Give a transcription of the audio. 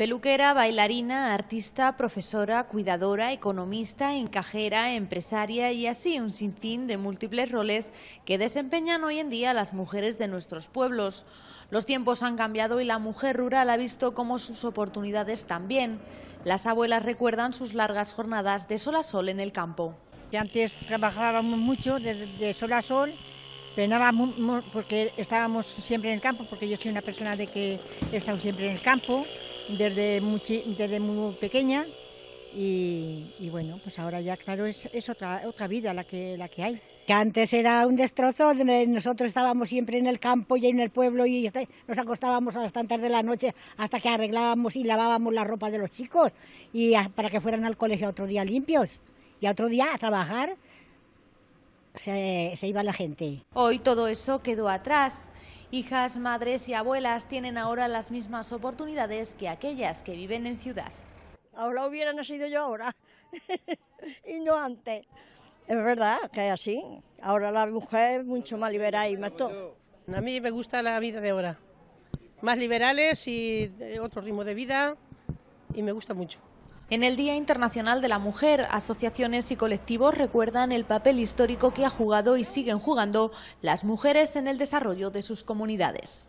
Peluquera, bailarina, artista, profesora, cuidadora, economista, encajera, empresaria y así un sinfín de múltiples roles que desempeñan hoy en día las mujeres de nuestros pueblos. Los tiempos han cambiado y la mujer rural ha visto como sus oportunidades también. Las abuelas recuerdan sus largas jornadas de sol a sol en el campo. Y antes trabajábamos mucho de, sol a sol penábamos porque estábamos siempre en el campo, porque yo soy una persona de que he siempre en el campo, desde, desde muy pequeña y, bueno, pues ahora ya claro es, es otra, otra vida la que, la que hay que antes era un destrozo, nosotros estábamos siempre en el campo y en el pueblo y este, nos acostábamos a las tantas de la noche hasta que arreglábamos y lavábamos la ropa de los chicos y para que fueran al colegio otro día limpios y otro día a trabajar se, se iba la gente. Hoy todo eso quedó atrás. Hijas, madres y abuelas tienen ahora las mismas oportunidades que aquellas que viven en ciudad. Ahora hubiera nacido yo ahora y no antes. Es verdad que es así. Ahora la mujer es mucho más liberal y más todo. A mí me gusta la vida de ahora. Más liberales y otro ritmo de vida y me gusta mucho. En el Día Internacional de la Mujer, asociaciones y colectivos recuerdan el papel histórico que ha jugado y siguen jugando las mujeres en el desarrollo de sus comunidades.